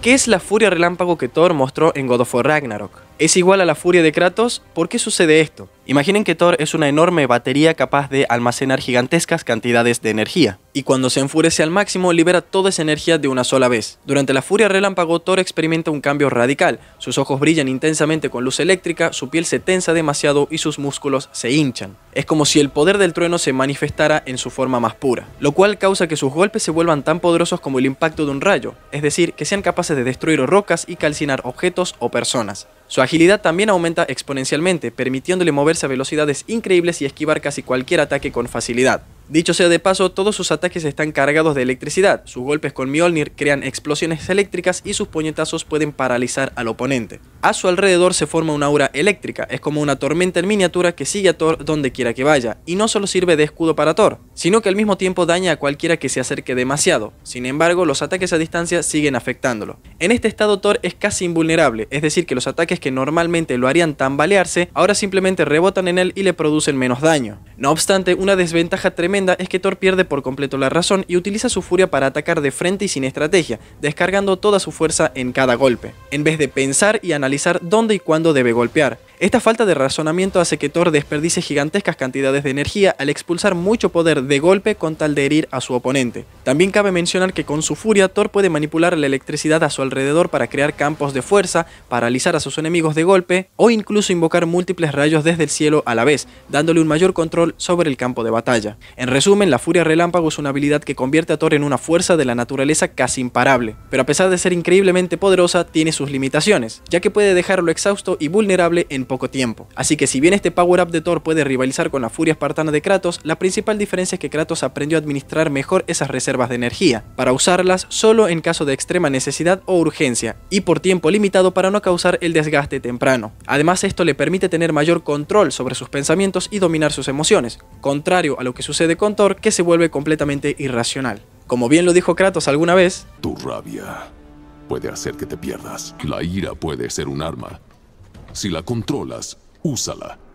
¿Qué es la furia relámpago que Thor mostró en God of War Ragnarok es igual a la furia de Kratos, ¿por qué sucede esto? Imaginen que Thor es una enorme batería capaz de almacenar gigantescas cantidades de energía, y cuando se enfurece al máximo libera toda esa energía de una sola vez. Durante la furia relámpago, Thor experimenta un cambio radical, sus ojos brillan intensamente con luz eléctrica, su piel se tensa demasiado y sus músculos se hinchan. Es como si el poder del trueno se manifestara en su forma más pura, lo cual causa que sus golpes se vuelvan tan poderosos como el impacto de un rayo, es decir, que sean capaces de destruir rocas y calcinar objetos o personas. Su agilidad también aumenta exponencialmente, permitiéndole moverse a velocidades increíbles y esquivar casi cualquier ataque con facilidad. Dicho sea de paso, todos sus ataques están cargados de electricidad, sus golpes con Mjolnir crean explosiones eléctricas y sus puñetazos pueden paralizar al oponente. A su alrededor se forma una aura eléctrica, es como una tormenta en miniatura que sigue a Thor donde quiera que vaya, y no solo sirve de escudo para Thor, sino que al mismo tiempo daña a cualquiera que se acerque demasiado, sin embargo los ataques a distancia siguen afectándolo. En este estado Thor es casi invulnerable, es decir que los ataques que normalmente lo harían tambalearse, ahora simplemente rebotan en él y le producen menos daño. No obstante, una desventaja tremenda es que Thor pierde por completo la razón y utiliza su furia para atacar de frente y sin estrategia, descargando toda su fuerza en cada golpe, en vez de pensar y analizar dónde y cuándo debe golpear. Esta falta de razonamiento hace que Thor desperdice gigantescas cantidades de energía al expulsar mucho poder de golpe con tal de herir a su oponente. También cabe mencionar que con su furia Thor puede manipular la electricidad a su alrededor para crear campos de fuerza, paralizar a sus enemigos de golpe o incluso invocar múltiples rayos desde el cielo a la vez, dándole un mayor control sobre el campo de batalla. En resumen, la furia relámpago es una habilidad que convierte a Thor en una fuerza de la naturaleza casi imparable, pero a pesar de ser increíblemente poderosa, tiene sus limitaciones, ya que puede dejarlo exhausto y vulnerable en poco tiempo. Así que si bien este power-up de Thor puede rivalizar con la furia espartana de Kratos, la principal diferencia es que Kratos aprendió a administrar mejor esas reservas de energía, para usarlas solo en caso de extrema necesidad o urgencia, y por tiempo limitado para no causar el desgaste temprano. Además esto le permite tener mayor control sobre sus pensamientos y dominar sus emociones, contrario a lo que sucede con Thor que se vuelve completamente irracional. Como bien lo dijo Kratos alguna vez, tu rabia puede hacer que te pierdas. La ira puede ser un arma si la controlas, úsala.